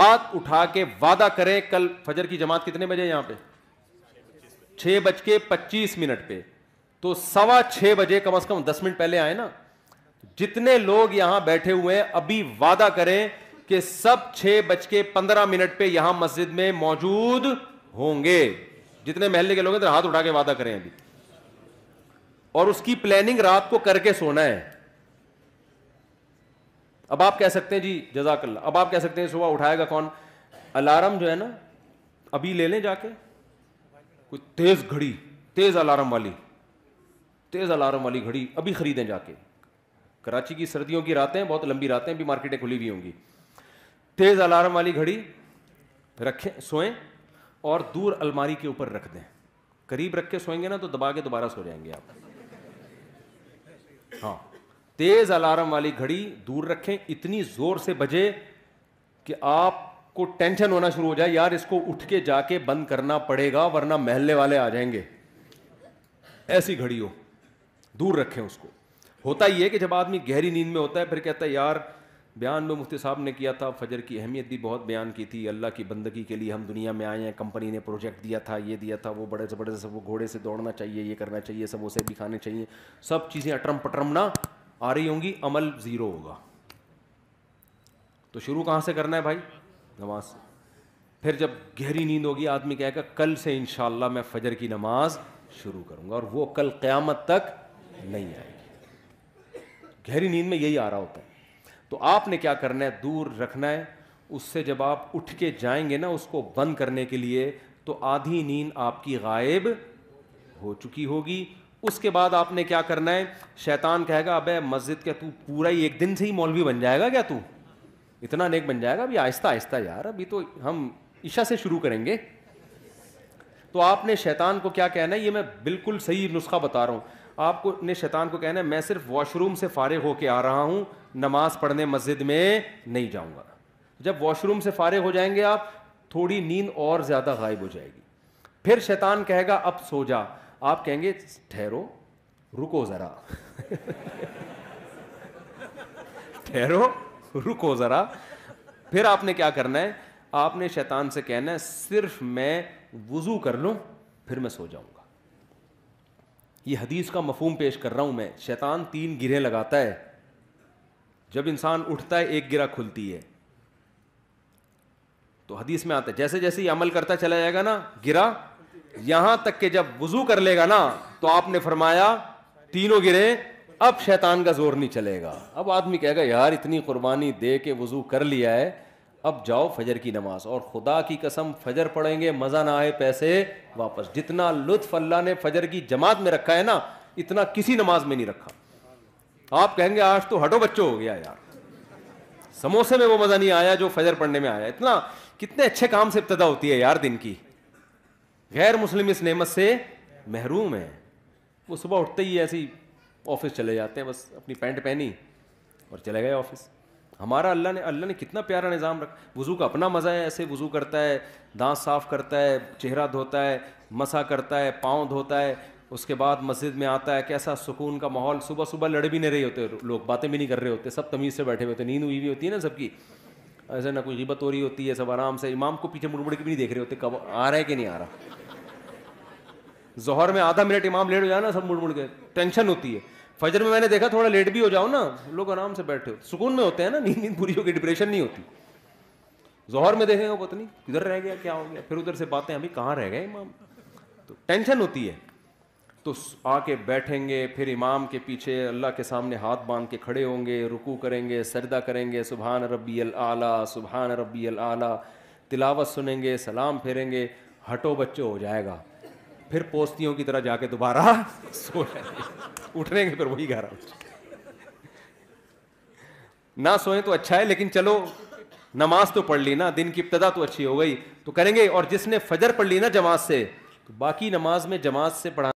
बात उठा के वादा करें कल फजर की जमात कितने बजे यहां पे छह बज के पच्चीस मिनट पे तो सवा छह बजे कम से कम दस मिनट पहले आए ना जितने लोग यहां बैठे हुए हैं अभी वादा करें कि सब छह बज के पंद्रह मिनट पे यहां मस्जिद में मौजूद होंगे जितने महल्ले के लोग हैं तो हाथ उठा के वादा करें अभी और उसकी प्लानिंग रात को करके सोना है अब आप कह सकते हैं जी जजाकल्ला अब आप कह सकते हैं सुबह उठाएगा कौन अलार्म जो है ना अभी ले लें जाके कोई तेज घड़ी तेज अलार्म वाली तेज अलार्म वाली घड़ी अभी खरीदें जाके कराची की सर्दियों की रातें बहुत लंबी रातें भी मार्केटें खुली हुई होंगी तेज अलार्म वाली घड़ी रखें सोएं और दूर अलमारी के ऊपर रख दें करीब रख के सोएंगे ना तो दबा के दोबारा सो जाएंगे आप हाँ तेज अलार्म वाली घड़ी दूर रखें इतनी जोर से बजे कि आपको टेंशन होना शुरू हो जाए यार इसको उठ के जाके बंद करना पड़ेगा वरना महल्ले वाले आ जाएंगे ऐसी घड़ी हो दूर रखें उसको होता ही है कि जब आदमी गहरी नींद में होता है फिर कहता है यार बयान में मुफ्ती साहब ने किया था फजर की अहमियत भी बहुत बयान की थी अल्लाह की बंदगी के लिए हम दुनिया में आए हैं कंपनी ने प्रोजेक्ट दिया था ये दिया था वो बड़े से बड़े से वो घोड़े से दौड़ना चाहिए ये करना चाहिए समोसे भी खाने चाहिए सब चीज़ें अटरम पटरम ना आ रही होंगी अमल ज़ीरो होगा तो शुरू कहाँ से करना है भाई नमाज से फिर जब गहरी नींद होगी आदमी कहेगा कल से इन मैं फजर की नमाज शुरू करूँगा और वो कल क़्यामत तक नहीं आएगी गहरी नींद में यही आ रहा होता है तो आपने क्या करना है दूर रखना है उससे जब आप उठ के जाएंगे ना उसको बंद करने के लिए तो आधी नींद आपकी गायब हो चुकी होगी उसके बाद आपने क्या करना है शैतान कहेगा अबे मस्जिद क्या तू पूरा ही एक दिन से ही मौलवी बन जाएगा क्या तू इतना नेक बन जाएगा अभी आहिस्ता आहिस्ता यार अभी तो हम ईशा से शुरू करेंगे तो आपने शैतान को क्या कहना है ये मैं बिल्कुल सही नुस्खा बता रहा हूँ आपको ने शैतान को कहना है मैं सिर्फ वॉशरूम से फारे होके आ रहा हूँ नमाज पढ़ने मस्जिद में नहीं जाऊँगा जब वॉशरूम से फारे हो जाएंगे आप थोड़ी नींद और ज़्यादा गायब हो जाएगी फिर शैतान कहेगा अब सो जा आप कहेंगे ठहरो रुको ज़रा ठहरो रुको ज़रा फिर आपने क्या करना है आपने शैतान से कहना है सिर्फ मैं वज़ू कर लू फिर मैं सो जाऊंगा ये हदीस का मफहम पेश कर रहा हूं मैं शैतान तीन गिरे लगाता है जब इंसान उठता है एक गिरा खुलती है तो हदीस में आता है जैसे जैसे ये अमल करता चला जाएगा ना गिरा यहां तक के जब वजू कर लेगा ना तो आपने फरमाया तीनों गिरे अब शैतान का जोर नहीं चलेगा अब आदमी कहेगा यार इतनी कुर्बानी दे के वजू कर लिया है अब जाओ फजर की नमाज और खुदा की कसम फजर पढ़ेंगे मज़ा ना आए पैसे वापस जितना लुत्फ अल्लाह ने फजर की जमात में रखा है ना इतना किसी नमाज में नहीं रखा आप कहेंगे आज तो हटो बच्चों हो गया यार समोसे में वो मज़ा नहीं आया जो फजर पढ़ने में आया इतना कितने अच्छे काम से इब्तदा होती है यार दिन की गैर मुस्लिम इस नेमत से महरूम है वो सुबह उठते ही ऐसे ही ऑफिस चले जाते हैं बस अपनी पैंट पहनी और चले गए ऑफिस हमारा अल्लाह ने अल्लाह ने कितना प्यारा निज़ाम रखा वज़ू का अपना मज़ा है ऐसे वज़ू करता है दांत साफ़ करता है चेहरा धोता है मसा करता है पाँव धोता है उसके बाद मस्जिद में आता है कैसा सुकून का माहौल सुबह सुबह लड़ भी नहीं रहे होते लोग बातें भी नहीं कर रहे होते सब तमीज़ से बैठे हुए होते नींद हुई भी होती है ना सबकी ऐसे ना कोई गिबत हो रही होती है सब आराम से इमाम को पीछे मुड़मुड़ के भी नहीं देख रहे होते कब आ रहा है कि नहीं आ रहा जहर में आधा मिनट इमाम लेट हो जाए ना सब मुड़ मुड़ के टेंशन होती है फजर में मैंने देखा थोड़ा लेट भी हो जाओ ना लोग आराम से बैठे हो सुकून में होते हैं ना नींद नींद पूरी होगी डिप्रेशन नहीं होती जहर में देखेंगे वो पत्नी किधर रह गया क्या हो गया फिर उधर से बातें अभी कहाँ रह गए इमाम तो टेंशन होती है तो आके बैठेंगे फिर इमाम के पीछे अल्लाह के सामने हाथ बांध के खड़े होंगे रुकू करेंगे सरदा करेंगे सुबहान रबी अल आला सुबहान रबी आला तिलावत सुनेंगे सलाम फेरेंगे हटो बच्चो हो जाएगा फिर पोस्तियों की तरह जाके दोबारा सो उठने उठेंगे फिर वही ग्यारह ना सोए तो अच्छा है लेकिन चलो नमाज तो पढ़ ली ना दिन की इब्तदा तो अच्छी हो गई तो करेंगे और जिसने फजर पढ़ ली ना जमात से तो बाकी नमाज में जमात से पढ़ा